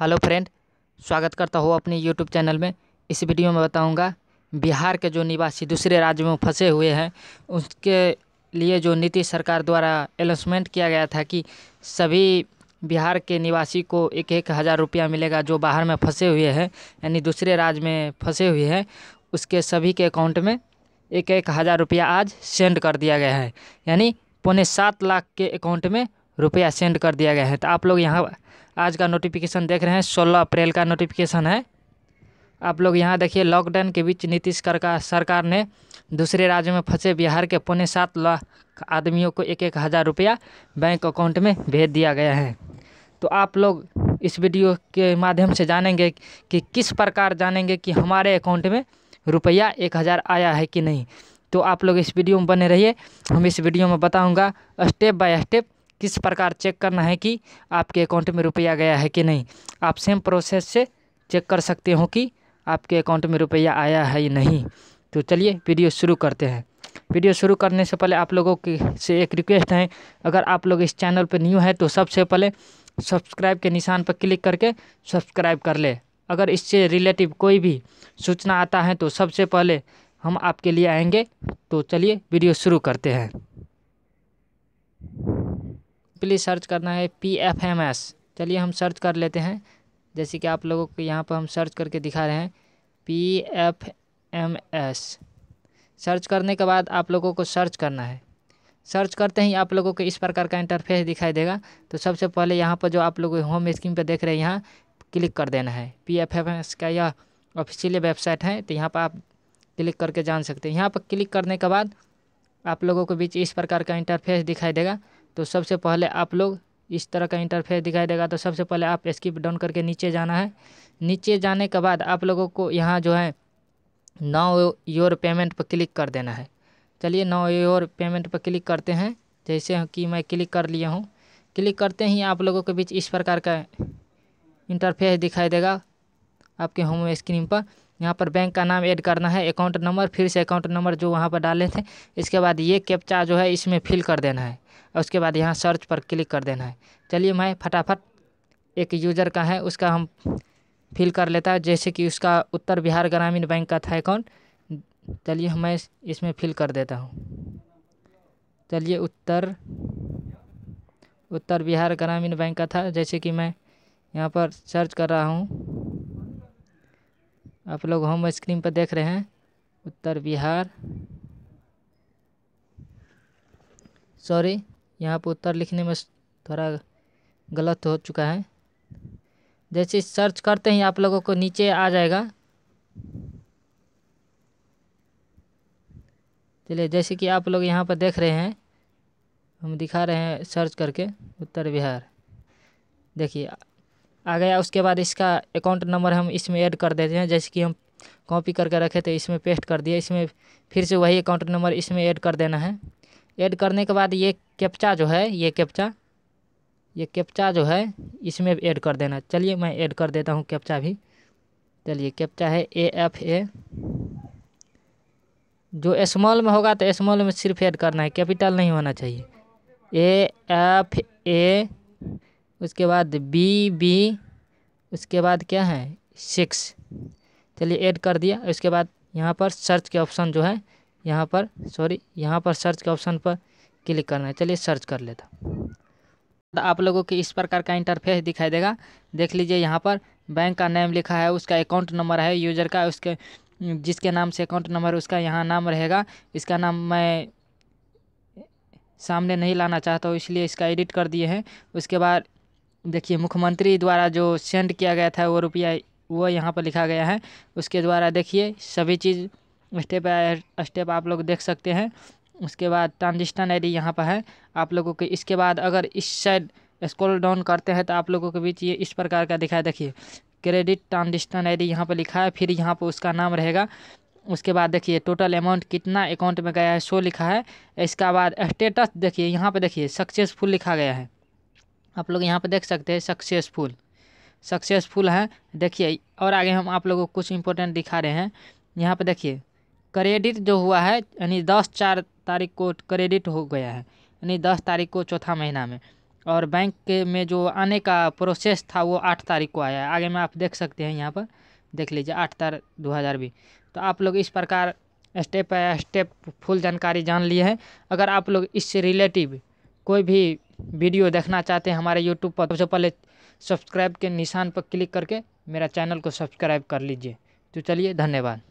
hello friend स्वागत करता हूँ अपने यूट्यूब चैनल में इस वीडियो में बताऊंगा बिहार के जो निवासी दूसरे राज्य में फंसे हुए हैं उसके लिए जो नीतीश सरकार द्वारा अनाउंसमेंट किया गया था कि सभी बिहार के निवासी को एक एक हज़ार रुपया मिलेगा जो बाहर में फंसे हुए हैं यानी दूसरे राज्य में फंसे हुए हैं उसके सभी के अकाउंट में एक एक हज़ार रुपया आज सेंड कर दिया गया है यानी पौने सात लाख के अकाउंट में रुपया सेंड कर दिया गया है तो आप लोग यहाँ आज का नोटिफिकेशन देख रहे हैं सोलह अप्रैल का नोटिफिकेशन है आप लोग यहाँ देखिए लॉकडाउन के बीच नीतीश सरकार ने दूसरे राज्य में फंसे बिहार के पौने सात लाख आदमियों को एक एक हज़ार रुपया बैंक अकाउंट में भेज दिया गया है तो आप लोग इस वीडियो के माध्यम से जानेंगे कि किस प्रकार जानेंगे कि हमारे अकाउंट में रुपया एक हज़ार आया है कि नहीं तो आप लोग इस वीडियो में बने रहिए हम इस वीडियो में बताऊँगा स्टेप बाय स्टेप किस प्रकार चेक करना है कि आपके अकाउंट में रुपया गया है कि नहीं आप सेम प्रोसेस से चेक कर सकते हो कि आपके अकाउंट में रुपया आया है या नहीं तो चलिए वीडियो शुरू करते हैं वीडियो शुरू करने से पहले आप लोगों की से एक रिक्वेस्ट है अगर आप लोग इस चैनल पर न्यू हैं तो सबसे पहले सब्सक्राइब के निशान पर क्लिक करके सब्सक्राइब कर ले अगर इससे रिलेटिव कोई भी सूचना आता है तो सबसे पहले हम आपके लिए आएंगे तो चलिए वीडियो शुरू करते हैं सिंपली सर्च करना है पी एफ एम एस चलिए हम सर्च कर लेते हैं जैसे कि आप लोगों को यहाँ पर हम सर्च करके दिखा रहे हैं P F M S search करने के बाद आप लोगों को सर्च करना है सर्च करते ही आप लोगों को इस प्रकार का इंटरफेस दिखाई देगा तो सबसे पहले यहाँ पर जो आप लोग होम स्क्रीन पर देख रहे हैं यहाँ क्लिक कर देना है पी एफ एम एस का यह ऑफिशियल वेबसाइट है तो यहाँ पर आप क्लिक करके जान सकते हैं यहाँ पर क्लिक करने के बाद आप लोगों के बीच इस प्रकार का इंटरफेस दिखाई देगा तो सबसे पहले आप लोग इस तरह का इंटरफेस दिखाई देगा तो सबसे पहले आप स्किप डाउन करके नीचे जाना है नीचे जाने के बाद आप लोगों को यहाँ जो है नाउ योर पेमेंट पर क्लिक कर देना है चलिए नाउ योर पेमेंट पर क्लिक करते हैं जैसे कि मैं क्लिक कर लिया हूँ क्लिक करते ही आप लोगों के बीच इस प्रकार का इंटरफेस दिखाई देगा आपके होम स्क्रीन पर यहाँ पर बैंक का नाम ऐड करना है अकाउंट नंबर फिर से अकाउंट नंबर जो वहाँ पर डाले थे इसके बाद ये कैप्चा जो है इसमें फिल कर देना है उसके बाद यहाँ सर्च पर क्लिक कर देना है चलिए मैं फटाफट एक यूज़र का है उसका हम फिल कर लेता है जैसे कि उसका उत्तर बिहार ग्रामीण बैंक का था अकाउंट चलिए मैं इसमें फिल कर देता हूँ चलिए उत्तर उत्तर बिहार ग्रामीण बैंक का था जैसे कि मैं यहाँ पर सर्च कर रहा हूँ आप लोग होम स्क्रीन पर देख रहे हैं उत्तर बिहार सॉरी यहाँ पर उत्तर लिखने में थोड़ा गलत हो चुका है जैसे सर्च करते ही आप लोगों को नीचे आ जाएगा चलिए जैसे कि आप लोग यहाँ पर देख रहे हैं हम दिखा रहे हैं सर्च करके उत्तर बिहार देखिए आ गया उसके बाद इसका अकाउंट नंबर हम इसमें ऐड कर देते हैं जैसे कि हम कॉपी करके रखे थे इसमें पेस्ट कर दिए इसमें फिर से वही अकाउंट नंबर इसमें ऐड कर देना है ऐड करने के बाद ये कैप्चा जो है ये कैप्चा ये कैप्चा जो है इसमें ऐड कर देना चलिए मैं ऐड कर देता हूँ कैप्चा भी चलिए कैप्चा है ए एफ ए जो स्मॉल में होगा तो स्मॉल में सिर्फ ऐड करना है कैपिटल नहीं होना चाहिए ए एफ ए उसके बाद बी बी उसके बाद क्या है सिक्स चलिए ऐड कर दिया उसके बाद यहाँ पर सर्च के ऑप्शन जो है यहाँ पर सॉरी यहाँ पर सर्च के ऑप्शन पर क्लिक करना है चलिए सर्च कर लेता तो आप लोगों के इस प्रकार का इंटरफेस दिखाई देगा देख लीजिए यहाँ पर बैंक का नेम लिखा है उसका अकाउंट नंबर है यूजर का उसके जिसके नाम से अकाउंट नंबर उसका यहाँ नाम रहेगा इसका नाम मैं सामने नहीं लाना चाहता हूँ इसलिए इसका एडिट कर दिए हैं उसके बाद देखिए मुख्यमंत्री द्वारा जो सेंड किया गया था वो रुपया वो यहाँ पर लिखा गया है उसके द्वारा देखिए सभी चीज़ स्टेप स्टेप आप लोग देख सकते हैं उसके बाद ट्रांजिस्टर आई डी यहाँ पर है आप लोगों के इसके बाद अगर इस साइड स्क्रॉल डाउन करते हैं तो आप लोगों के बीच ये इस प्रकार का दिखाई देखिए क्रेडिट ट्रांजिस्टर आई डी यहाँ पर लिखा है फिर यहाँ पर उसका नाम रहेगा उसके बाद देखिए टोटल अमाउंट कितना अकाउंट में गया है सो लिखा है इसका बाद स्टेटस देखिए यहाँ पर देखिए सक्सेसफुल लिखा गया है आप लोग यहाँ पर देख सकते हैं सक्सेसफुल सक्सेसफुल है देखिए और आगे हम आप लोगों को कुछ इंपॉर्टेंट दिखा रहे हैं यहाँ पर देखिए क्रेडिट जो हुआ है यानी दस चार तारीख को क्रेडिट हो गया है यानी दस तारीख को चौथा महीना में और बैंक के में जो आने का प्रोसेस था वो आठ तारीख को आया है आगे में आप देख सकते हैं यहाँ पर देख लीजिए आठ तार दो हज़ार भी तो आप लोग इस प्रकार स्टेप बाय स्टेप फुल जानकारी जान लिए हैं अगर आप लोग इससे रिलेटिव कोई भी वीडियो देखना चाहते हैं हमारे यूट्यूब पर तो सबसे पहले सब्सक्राइब के निशान पर क्लिक करके मेरा चैनल को सब्सक्राइब कर लीजिए तो चलिए धन्यवाद